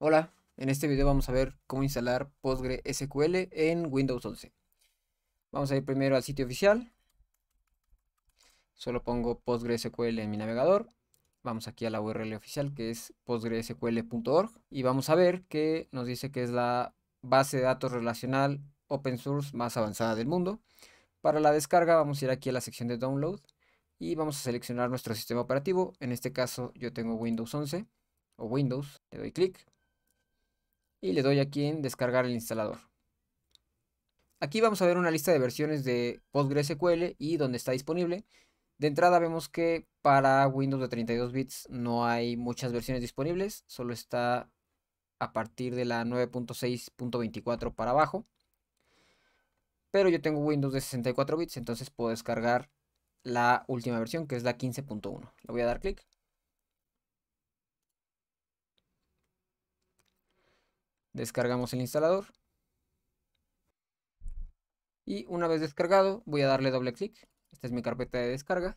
Hola, en este video vamos a ver cómo instalar PostgreSQL en Windows 11. Vamos a ir primero al sitio oficial. Solo pongo PostgreSQL en mi navegador. Vamos aquí a la URL oficial que es postgresql.org y vamos a ver que nos dice que es la base de datos relacional open source más avanzada del mundo. Para la descarga vamos a ir aquí a la sección de download y vamos a seleccionar nuestro sistema operativo. En este caso yo tengo Windows 11 o Windows, le doy clic y le doy aquí en descargar el instalador. Aquí vamos a ver una lista de versiones de PostgreSQL y donde está disponible. De entrada vemos que para Windows de 32 bits no hay muchas versiones disponibles, solo está a partir de la 9.6.24 para abajo. Pero yo tengo Windows de 64 bits, entonces puedo descargar la última versión que es la 15.1. Le voy a dar clic Descargamos el instalador. Y una vez descargado, voy a darle doble clic. Esta es mi carpeta de descargas.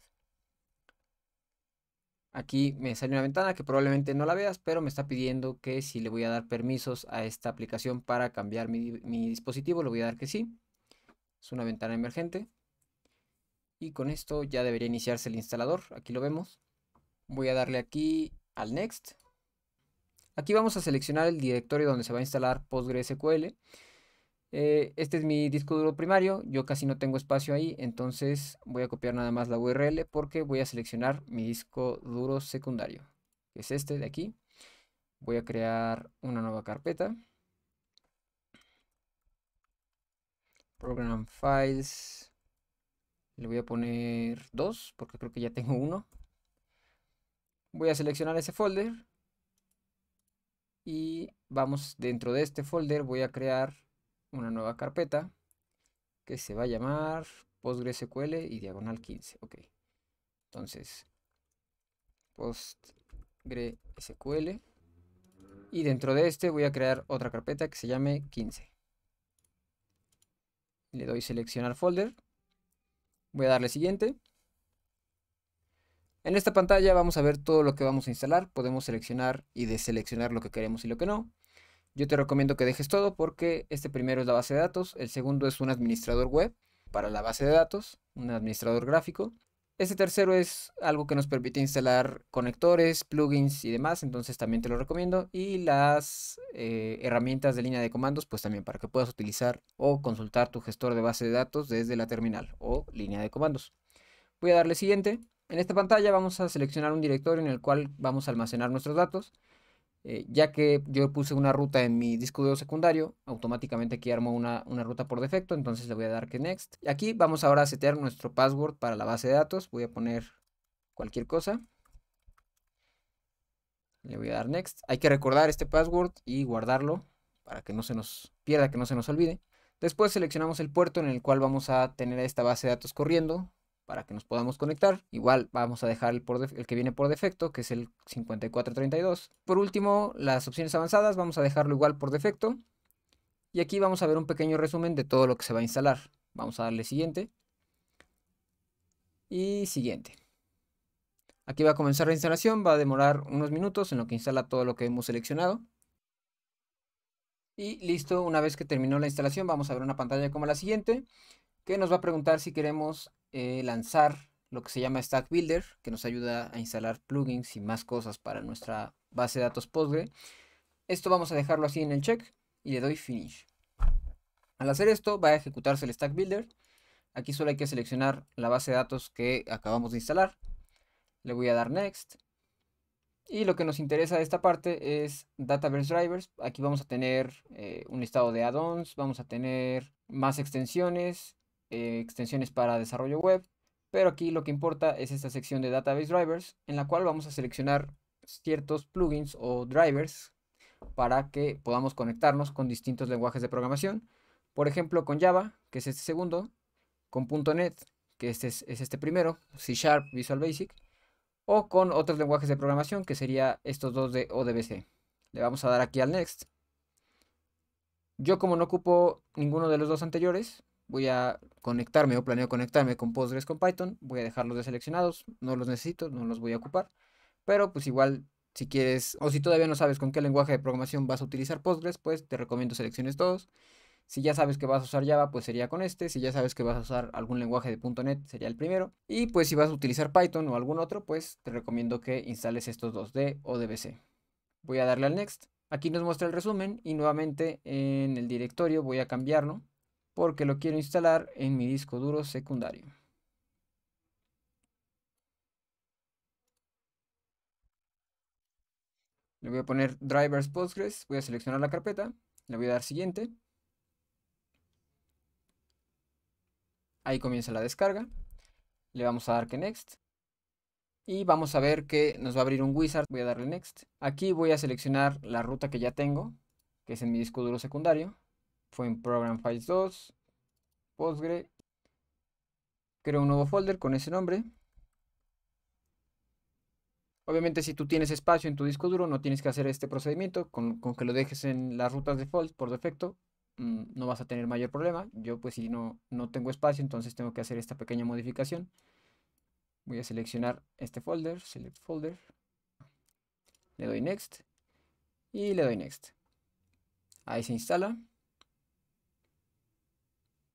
Aquí me sale una ventana que probablemente no la veas, pero me está pidiendo que si le voy a dar permisos a esta aplicación para cambiar mi, mi dispositivo, le voy a dar que sí. Es una ventana emergente. Y con esto ya debería iniciarse el instalador. Aquí lo vemos. Voy a darle aquí al Next. Aquí vamos a seleccionar el directorio donde se va a instalar PostgreSQL. Eh, este es mi disco duro primario, yo casi no tengo espacio ahí, entonces voy a copiar nada más la URL porque voy a seleccionar mi disco duro secundario, que es este de aquí. Voy a crear una nueva carpeta. Program Files. Le voy a poner dos porque creo que ya tengo uno. Voy a seleccionar ese folder y vamos dentro de este folder voy a crear una nueva carpeta que se va a llamar PostgreSQL y diagonal 15. Ok, entonces PostgreSQL y dentro de este voy a crear otra carpeta que se llame 15. Le doy seleccionar folder. Voy a darle siguiente. En esta pantalla vamos a ver todo lo que vamos a instalar. Podemos seleccionar y deseleccionar lo que queremos y lo que no. Yo te recomiendo que dejes todo porque este primero es la base de datos, el segundo es un administrador web para la base de datos, un administrador gráfico. Este tercero es algo que nos permite instalar conectores, plugins y demás, entonces también te lo recomiendo. Y las eh, herramientas de línea de comandos, pues también para que puedas utilizar o consultar tu gestor de base de datos desde la terminal o línea de comandos. Voy a darle siguiente. En esta pantalla vamos a seleccionar un directorio en el cual vamos a almacenar nuestros datos. Eh, ya que yo puse una ruta en mi disco duro secundario, automáticamente aquí armo una, una, ruta por defecto, entonces le voy a dar que next. Y Aquí vamos ahora a setear nuestro password para la base de datos, voy a poner cualquier cosa. Le voy a dar next. Hay que recordar este password y guardarlo para que no se nos pierda, que no se nos olvide. Después seleccionamos el puerto en el cual vamos a tener esta base de datos corriendo para que nos podamos conectar. Igual vamos a dejar el, que viene por defecto, que es el 5432. Por último, las opciones avanzadas, vamos a dejarlo igual por defecto. Y aquí vamos a ver un pequeño resumen de todo lo que se va a instalar. Vamos a darle siguiente. Y siguiente. Aquí va a comenzar la instalación, va a demorar unos minutos en lo que instala todo lo que hemos seleccionado. Y listo, una vez que terminó la instalación vamos a ver una pantalla como la siguiente, que nos va a preguntar si queremos eh, lanzar lo que se llama Stack Builder, que nos ayuda a instalar plugins y más cosas para nuestra base de datos Postgre. Esto vamos a dejarlo así en el check y le doy Finish. Al hacer esto va a ejecutarse el Stack Builder. Aquí solo hay que seleccionar la base de datos que acabamos de instalar. Le voy a dar Next. Y lo que nos interesa de esta parte es Database Drivers. Aquí vamos a tener eh, un listado de add-ons, vamos a tener más extensiones, eh, extensiones para desarrollo web, pero aquí lo que importa es esta sección de Database Drivers, en la cual vamos a seleccionar ciertos plugins o drivers para que podamos conectarnos con distintos lenguajes de programación. Por ejemplo, con Java, que es este segundo, con .NET, que este es, este primero, C Sharp, Visual Basic, o con otros lenguajes de programación, que sería estos dos de ODBC. Le vamos a dar aquí al Next. Yo como no ocupo ninguno de los dos anteriores, voy a conectarme o planeo conectarme con Postgres con Python, voy a dejarlos deseleccionados, no los necesito, no los voy a ocupar, pero pues igual si quieres o si todavía no sabes con qué lenguaje de programación vas a utilizar Postgres, pues te recomiendo selecciones todos. Si ya sabes que vas a usar Java, pues sería con este. Si ya sabes que vas a usar algún lenguaje de .NET, sería el primero. Y pues si vas a utilizar Python o algún otro, pues te recomiendo que instales estos dos o DBC. Voy a darle al Next. Aquí nos muestra el resumen y nuevamente en el directorio voy a cambiarlo porque lo quiero instalar en mi disco duro secundario. Le voy a poner drivers Postgres, voy a seleccionar la carpeta, le voy a dar siguiente. Ahí comienza la descarga. Le vamos a dar que next. Y vamos a ver que nos va a abrir un wizard. Voy a darle next. Aquí voy a seleccionar la ruta que ya tengo, que es en mi disco duro secundario fue en Program Files 2, Postgre. Creo un nuevo folder con ese nombre. Obviamente si tú tienes espacio en tu disco duro no tienes que hacer este procedimiento, con, que lo dejes en las rutas default por defecto mm, no vas a tener mayor problema. Yo pues si no, no tengo espacio entonces tengo que hacer esta pequeña modificación. Voy a seleccionar este folder, select folder, le doy next y le doy next. Ahí se instala.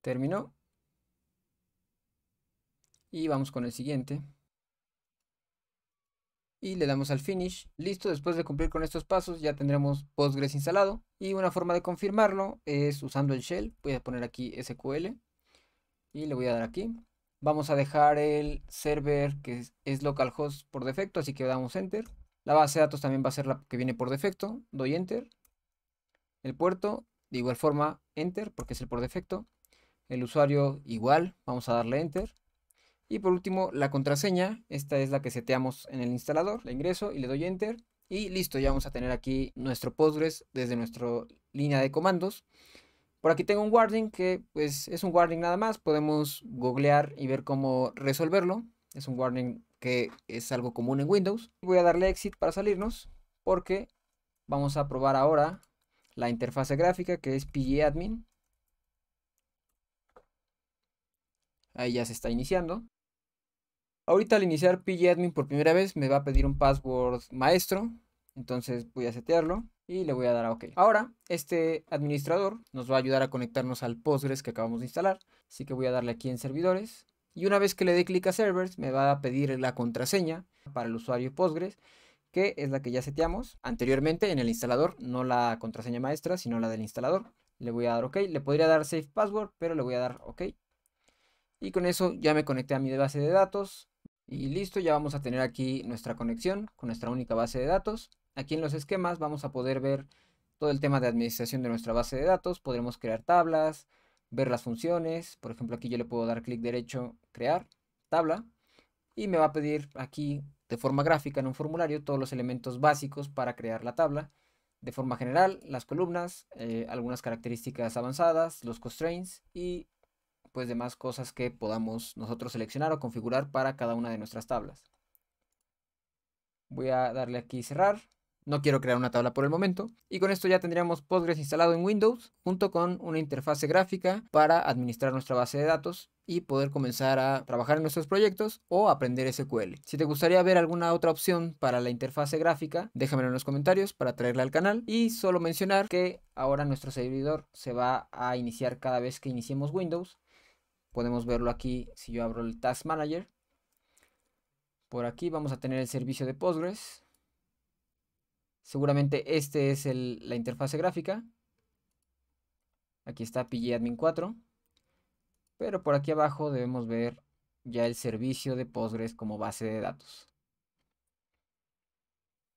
Terminó. Y vamos con el siguiente. Y le damos al finish. Listo, después de cumplir con estos pasos ya tendremos Postgres instalado. Y una forma de confirmarlo es usando el shell. Voy a poner aquí SQL. Y le voy a dar aquí. Vamos a dejar el server que es localhost por defecto, así que damos enter. La base de datos también va a ser la que viene por defecto. Doy enter. El puerto, de igual forma, enter, porque es el por defecto el usuario igual, vamos a darle enter. Y por último, la contraseña, esta es la que seteamos en el instalador, la ingreso y le doy enter. Y listo, ya vamos a tener aquí nuestro Postgres desde nuestra línea de comandos. Por aquí tengo un warning que pues es un warning nada más, podemos googlear y ver cómo resolverlo. Es un warning que es algo común en Windows. Voy a darle exit para salirnos porque vamos a probar ahora la interfase gráfica que es pgadmin Ahí ya se está iniciando. Ahorita al iniciar PGAdmin por primera vez me va a pedir un password maestro. Entonces voy a setearlo y le voy a dar a OK. Ahora, este administrador nos va a ayudar a conectarnos al Postgres que acabamos de instalar. Así que voy a darle aquí en servidores. Y una vez que le dé clic a servers, me va a pedir la contraseña para el usuario Postgres, que es la que ya seteamos anteriormente en el instalador, no la contraseña maestra, sino la del instalador. Le voy a dar OK. Le podría dar Save Password, pero le voy a dar OK. Y con eso ya me conecté a mi base de datos. Y listo, ya vamos a tener aquí nuestra conexión con nuestra única base de datos. Aquí en los esquemas vamos a poder ver todo el tema de administración de nuestra base de datos. Podremos crear tablas, ver las funciones. Por ejemplo, aquí yo le puedo dar clic derecho, crear tabla. Y me va a pedir aquí de forma gráfica en un formulario todos los elementos básicos para crear la tabla. De forma general, las columnas, eh, algunas características avanzadas, los constraints y pues demás cosas que podamos nosotros seleccionar o configurar para cada una de nuestras tablas. Voy a darle aquí cerrar. No quiero crear una tabla por el momento. Y con esto ya tendríamos Postgres instalado en Windows junto con una interfase gráfica para administrar nuestra base de datos y poder comenzar a trabajar en nuestros proyectos o aprender SQL. Si te gustaría ver alguna otra opción para la interfase gráfica, déjamelo en los comentarios para traerla al canal y solo mencionar que ahora nuestro servidor se va a iniciar cada vez que iniciemos Windows Podemos verlo aquí si yo abro el Task Manager. Por aquí vamos a tener el servicio de Postgres. Seguramente este es la interfase gráfica. Aquí está Admin 4. Pero por aquí abajo debemos ver ya el servicio de Postgres como base de datos.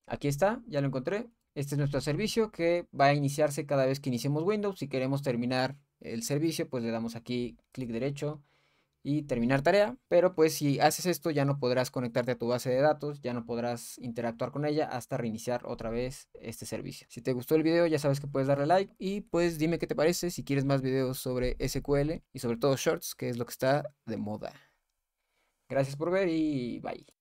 Aquí está, ya lo encontré. Este es nuestro servicio que va a iniciarse cada vez que iniciemos Windows. Si queremos terminar el servicio, pues le damos aquí clic derecho y terminar tarea. Pero pues si haces esto ya no podrás conectarte a tu base de datos, ya no podrás interactuar con ella hasta reiniciar otra vez este servicio. Si te gustó el video ya sabes que puedes darle like y pues dime qué te parece si quieres más videos sobre SQL y sobre todo shorts, que es lo que está de moda. Gracias por ver y bye.